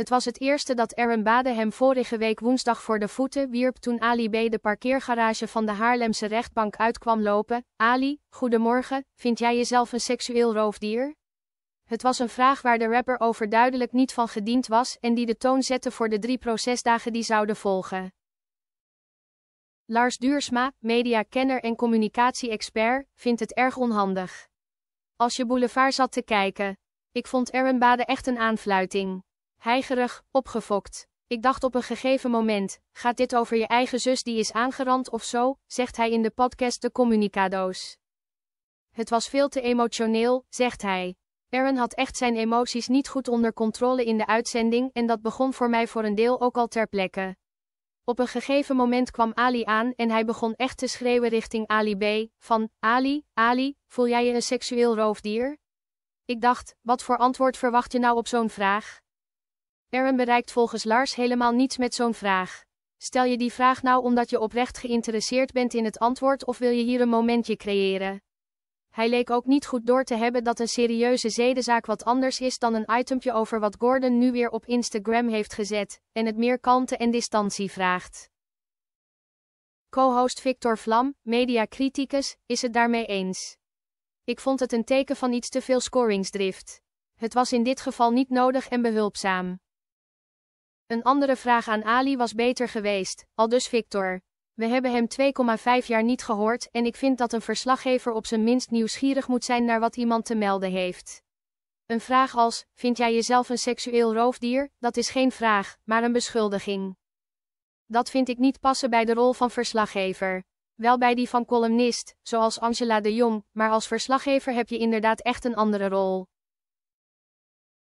Het was het eerste dat Aaron Bade hem vorige week woensdag voor de voeten wierp toen Ali B. de parkeergarage van de Haarlemse rechtbank uitkwam lopen. Ali, goedemorgen, vind jij jezelf een seksueel roofdier? Het was een vraag waar de rapper overduidelijk niet van gediend was en die de toon zette voor de drie procesdagen die zouden volgen. Lars Duursma, mediakenner en communicatie-expert, vindt het erg onhandig. Als je boulevard zat te kijken. Ik vond Aaron Bade echt een aanfluiting. Heigerig, opgefokt. Ik dacht op een gegeven moment, gaat dit over je eigen zus die is aangerand of zo, zegt hij in de podcast De Communicado's. Het was veel te emotioneel, zegt hij. Aaron had echt zijn emoties niet goed onder controle in de uitzending en dat begon voor mij voor een deel ook al ter plekke. Op een gegeven moment kwam Ali aan en hij begon echt te schreeuwen richting Ali B. Van, Ali, Ali, voel jij je een seksueel roofdier? Ik dacht, wat voor antwoord verwacht je nou op zo'n vraag? Aaron bereikt volgens Lars helemaal niets met zo'n vraag. Stel je die vraag nou omdat je oprecht geïnteresseerd bent in het antwoord of wil je hier een momentje creëren? Hij leek ook niet goed door te hebben dat een serieuze zedenzaak wat anders is dan een itempje over wat Gordon nu weer op Instagram heeft gezet, en het meer kalmte en distantie vraagt. Co-host Victor Vlam, mediacriticus, is het daarmee eens. Ik vond het een teken van iets te veel scoringsdrift. Het was in dit geval niet nodig en behulpzaam. Een andere vraag aan Ali was beter geweest, aldus Victor. We hebben hem 2,5 jaar niet gehoord en ik vind dat een verslaggever op zijn minst nieuwsgierig moet zijn naar wat iemand te melden heeft. Een vraag als, vind jij jezelf een seksueel roofdier, dat is geen vraag, maar een beschuldiging. Dat vind ik niet passen bij de rol van verslaggever. Wel bij die van columnist, zoals Angela de Jong, maar als verslaggever heb je inderdaad echt een andere rol.